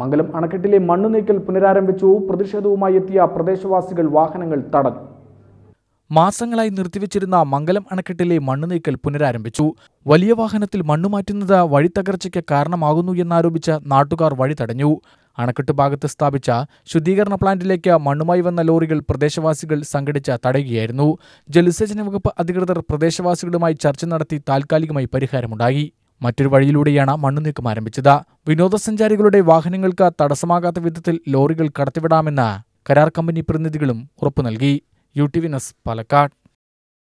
മംഗലം അണക്കെട്ടിലെ മണ്ണുനീക്കൽ പുനരാരംഭിച്ചു പ്രതിഷേധവുമായി എത്തിയ പ്രദേശവാസികൾ വാഹനങ്ങൾ തടഞ്ഞു മാസങ്ങളായി നിർത്തിവെച്ചിരുന്ന മംഗലം അണക്കെട്ടിലെ മണ്ണുനീക്കൽ പുനരാരംഭിച്ചു വലിയ വാഹനത്തിൽ മണ്ണു മാറ്റുന്നത് വഴിത്തകർച്ചയ്ക്ക് കാരണമാകുന്നു എന്നാരോപിച്ച് നാട്ടുകാർ വഴി തടഞ്ഞു അണക്കെട്ട് ഭാഗത്ത് സ്ഥാപിച്ച ശുദ്ധീകരണ പ്ലാന്റിലേക്ക് മണ്ണുമായി വന്ന ലോറികൾ പ്രദേശവാസികൾ സംഘടിച്ച തടയുകയായിരുന്നു ജലസേചന വകുപ്പ് അധികൃതർ പ്രദേശവാസികളുമായി ചർച്ച നടത്തി താൽക്കാലികമായി പരിഹാരമുണ്ടായി മറ്റൊരു വഴിയിലൂടെയാണ് മണ്ണുനീക്കം ആരംഭിച്ചത് വിനോദസഞ്ചാരികളുടെ വാഹനങ്ങൾക്ക് തടസ്സമാകാത്ത വിധത്തിൽ ലോറികൾ കടത്തിവിടാമെന്ന് കരാർ കമ്പനി പ്രതിനിധികളും ഉറപ്പു നൽകി യു ടി വിനസ് പാലക്കാട്